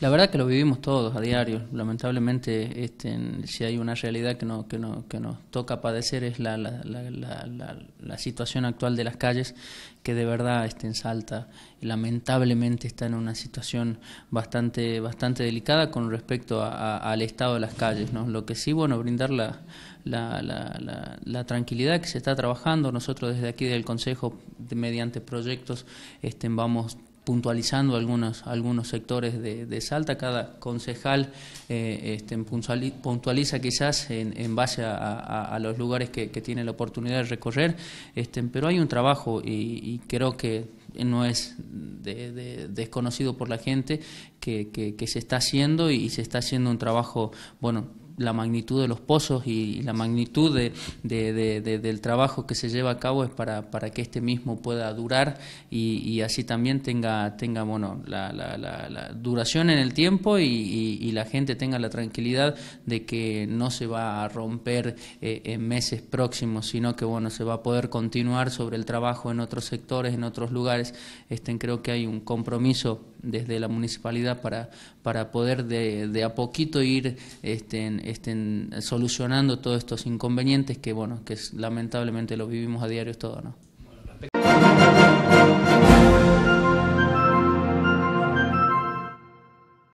La verdad que lo vivimos todos a diario. Lamentablemente, este, si hay una realidad que, no, que, no, que nos toca padecer es la, la, la, la, situación actual de las calles, que de verdad está en Salta lamentablemente está en una situación bastante, bastante delicada con respecto al estado de las calles. ¿no? Lo que sí, bueno, brindar la, la, la, tranquilidad que se está trabajando. Nosotros desde aquí del Consejo, mediante proyectos, este, vamos puntualizando algunos, algunos sectores de, Salta. Cada concejal eh, este, puntualiza quizás en, en base a, los lugares que, tiene la oportunidad de recorrer, este, pero hay un trabajo y, creo que no es desconocido por la gente que se está haciendo y se está haciendo un trabajo, bueno, la magnitud de los pozos y, la magnitud del trabajo que se lleva a cabo es para, para que este mismo pueda durar y, así también tenga, tenga bueno, la, duración en el tiempo y, la gente tenga la tranquilidad de que no se va a romper eh, en meses próximos, sino que bueno, se va a poder continuar sobre el trabajo en otros sectores, en otros lugares. Este, creo que hay un compromiso desde la municipalidad para, para poder de, de a poquito ir estén, estén solucionando todos estos inconvenientes que, bueno, que lamentablemente los vivimos a diario todos, ¿no?